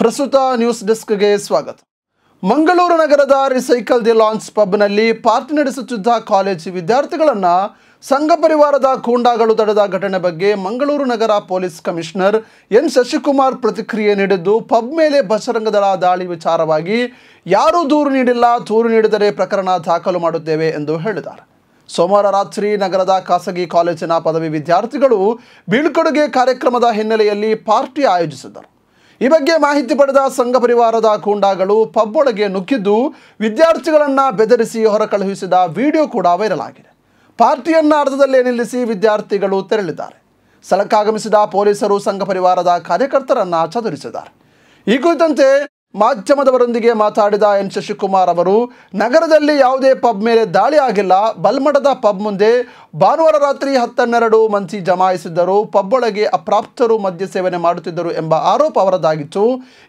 ಪ್ರಸ್ತುತ ನ್ಯೂಸ್ ಡೆಸ್ಕ್ಗೆ ಸ್ವಾಗತ ಮಂಗಳೂರು ನಗರದ ರಿಸೈಕಲ್ ದಿ ಲಾಂಚ್ ಪಬ್ನಲ್ಲಿ ಪಾರ್ಟಿ ನಡೆಸುತ್ತಿದ್ದ ಕಾಲೇಜು ವಿದ್ಯಾರ್ಥಿಗಳನ್ನು ಸಂಘ ಪರಿವಾರದ ಕೂಂಡಾಗಳು ತಡೆದ ಘಟನೆ ಬಗ್ಗೆ ಮಂಗಳೂರು ನಗರ ಪೊಲೀಸ್ ಕಮಿಷನರ್ ಎನ್ ಶಶಿಕುಮಾರ್ ಪ್ರತಿಕ್ರಿಯೆ ನೀಡಿದ್ದು ಪಬ್ ಮೇಲೆ ಬಸರಂಗದಳ ದಾಳಿ ವಿಚಾರವಾಗಿ ಯಾರೂ ದೂರು ನೀಡಿಲ್ಲ ದೂರು ನೀಡಿದರೆ ಪ್ರಕರಣ ದಾಖಲು ಮಾಡುತ್ತೇವೆ ಎಂದು ಹೇಳಿದ್ದಾರೆ ಸೋಮವಾರ ರಾತ್ರಿ ನಗರದ ಖಾಸಗಿ ಕಾಲೇಜಿನ ಪದವಿ ವಿದ್ಯಾರ್ಥಿಗಳು ಬೀಳ್ಕೊಡುಗೆ ಕಾರ್ಯಕ್ರಮದ ಹಿನ್ನೆಲೆಯಲ್ಲಿ ಪಾರ್ಟಿ ಆಯೋಜಿಸಿದ್ದರು ಈ ಬಗ್ಗೆ ಮಾಹಿತಿ ಪಡೆದ ಸಂಘ ಪರಿವಾರದ ಕೂಂಡಾಗಳು ಪಬ್ ಒಳಗೆ ನುಗ್ಗಿದ್ದು ವಿದ್ಯಾರ್ಥಿಗಳನ್ನು ಬೆದರಿಸಿ ಕಳುಹಿಸಿದ ವಿಡಿಯೋ ಕೂಡ ವೈರಲ್ ಆಗಿದೆ ಪಾರ್ಟಿಯನ್ನ ಅರ್ಧದಲ್ಲೇ ನಿಲ್ಲಿಸಿ ವಿದ್ಯಾರ್ಥಿಗಳು ತೆರಳಿದ್ದಾರೆ ಸ್ಥಳಕ್ಕಾಗಮಿಸಿದ ಪೊಲೀಸರು ಸಂಘ ಪರಿವಾರದ ಕಾರ್ಯಕರ್ತರನ್ನು ಚದುರಿಸಿದ್ದಾರೆ ಈ ಕುರಿತಂತೆ ಮಾಧ್ಯಮದವರೊಂದಿಗೆ ಮಾತಾಡಿದ ಎನ್ ಶಶಿಕುಮಾರ್ ಅವರು ನಗರದಲ್ಲಿ ಯಾವುದೇ ಪಬ್ ಮೇಲೆ ದಾಳಿ ಆಗಿಲ್ಲ ಬಲ್ಮಠದ ಪಬ್ ಮುಂದೆ ಭಾನುವಾರ ರಾತ್ರಿ ಹತ್ತನ್ನೆರಡು ಮಂಚಿ ಜಮಾಯಿಸಿದ್ದರು ಪಬ್ ಒಳಗೆ ಅಪ್ರಾಪ್ತರು ಮದ್ಯ ಸೇವನೆ ಮಾಡುತ್ತಿದ್ದರು ಎಂಬ ಆರೋಪ ಅವರದಾಗಿತ್ತು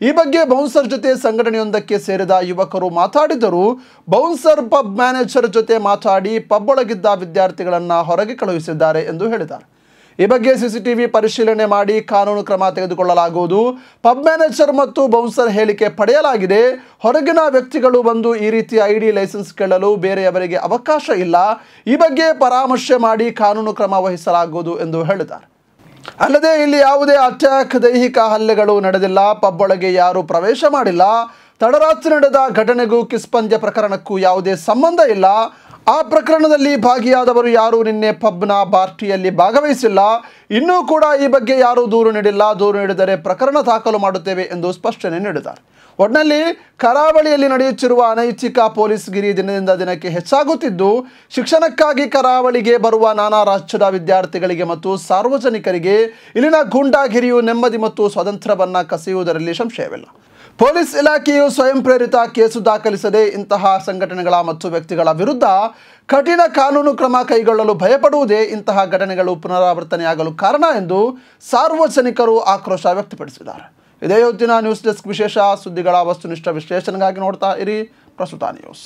ಈ ಬಗ್ಗೆ ಬೌನ್ಸರ್ ಜೊತೆ ಸಂಘಟನೆಯೊಂದಕ್ಕೆ ಸೇರಿದ ಯುವಕರು ಮಾತಾಡಿದರು ಬೌನ್ಸರ್ ಪಬ್ ಮ್ಯಾನೇಜರ್ ಜೊತೆ ಮಾತಾಡಿ ಪಬ್ ಒಳಗಿದ್ದ ವಿದ್ಯಾರ್ಥಿಗಳನ್ನು ಹೊರಗೆ ಕಳುಹಿಸಿದ್ದಾರೆ ಎಂದು ಹೇಳಿದ್ದಾರೆ ಈ ಬಗ್ಗೆ ಸಿಸಿಟಿವಿ ಪರಿಶೀಲನೆ ಮಾಡಿ ಕಾನೂನು ಕ್ರಮ ತೆಗೆದುಕೊಳ್ಳಲಾಗುವುದು ಪಬ್ ಮ್ಯಾನೇಜರ್ ಮತ್ತು ಬೌನ್ಸರ್ ಹೇಳಿಕೆ ಪಡೆಯಲಾಗಿದೆ ಹೊರಗಿನ ವ್ಯಕ್ತಿಗಳು ಬಂದು ಈ ರೀತಿ ಐಡಿ ಲೈಸೆನ್ಸ್ ಕೇಳಲು ಬೇರೆಯವರಿಗೆ ಅವಕಾಶ ಇಲ್ಲ ಈ ಬಗ್ಗೆ ಪರಾಮರ್ಶೆ ಮಾಡಿ ಕಾನೂನು ಕ್ರಮ ವಹಿಸಲಾಗುವುದು ಎಂದು ಹೇಳಿದ್ದಾರೆ ಅಲ್ಲದೆ ಇಲ್ಲಿ ಯಾವುದೇ ಅಟ್ಯಾಕ್ ದೈಹಿಕ ಹಲ್ಲೆಗಳು ನಡೆದಿಲ್ಲ ಪಬ್ ಒಳಗೆ ಯಾರೂ ಪ್ರವೇಶ ಮಾಡಿಲ್ಲ ತಡರಾತ್ರಿ ನಡೆದ ಘಟನೆಗೂ ಕಿಸ್ಪಂದ್ಯ ಪ್ರಕರಣಕ್ಕೂ ಯಾವುದೇ ಸಂಬಂಧ ಇಲ್ಲ ಆ ಪ್ರಕರಣದಲ್ಲಿ ಭಾಗಿಯಾದವರು ಯಾರೂ ನಿನ್ನೆ ಪಬ್ನ ಪಾರ್ಟಿಯಲ್ಲಿ ಭಾಗವಹಿಸಿಲ್ಲ ಇನ್ನೂ ಕೂಡ ಈ ಬಗ್ಗೆ ಯಾರೂ ದೂರು ನೀಡಿಲ್ಲ ದೂರು ನೀಡಿದರೆ ಪ್ರಕರಣ ದಾಖಲು ಮಾಡುತ್ತೇವೆ ಎಂದು ಸ್ಪಷ್ಟನೆ ನೀಡಿದ್ದಾರೆ ಒಟ್ನಲ್ಲಿ ಕರಾವಳಿಯಲ್ಲಿ ನಡೆಯುತ್ತಿರುವ ಅನೈಚ್ಛಿಕ ಗಿರಿ ದಿನದಿಂದ ದಿನಕ್ಕೆ ಹೆಚ್ಚಾಗುತ್ತಿದ್ದು ಶಿಕ್ಷಣಕ್ಕಾಗಿ ಕರಾವಳಿಗೆ ಬರುವ ನಾನಾ ರಾಜ್ಯದ ವಿದ್ಯಾರ್ಥಿಗಳಿಗೆ ಮತ್ತು ಸಾರ್ವಜನಿಕರಿಗೆ ಇಲ್ಲಿನ ಗೂಂಡಾಗಿರಿಯು ನೆಮ್ಮದಿ ಮತ್ತು ಸ್ವಾತಂತ್ರ್ಯವನ್ನು ಕಸಿಯುವುದರಲ್ಲಿ ಸಂಶಯವಿಲ್ಲ ಪೊಲೀಸ್ ಇಲಾಖೆಯು ಸ್ವಯಂ ಪ್ರೇರಿತ ಕೇಸು ದಾಖಲಿಸದೆ ಇಂತಹ ಸಂಘಟನೆಗಳ ಮತ್ತು ವ್ಯಕ್ತಿಗಳ ವಿರುದ್ಧ ಕಠಿಣ ಕಾನೂನು ಕ್ರಮ ಕೈಗೊಳ್ಳಲು ಭಯಪಡುವುದೇ ಇಂತಹ ಘಟನೆಗಳು ಪುನರಾವರ್ತನೆಯಾಗಲು ಕಾರಣ ಎಂದು ಸಾರ್ವಜನಿಕರು ಆಕ್ರೋಶ ವ್ಯಕ್ತಪಡಿಸಿದ್ದಾರೆ ಇದೇ ಹೊತ್ತಿನ ನ್ಯೂಸ್ ಡೆಸ್ಕ್ ವಿಶೇಷ ಸುದ್ದಿಗಳ ವಸ್ತುನಿಷ್ಠ ವಿಶ್ಲೇಷಣೆಗಾಗಿ ನೋಡ್ತಾ ಇರಿ ಪ್ರಸ್ತುತ ನ್ಯೂಸ್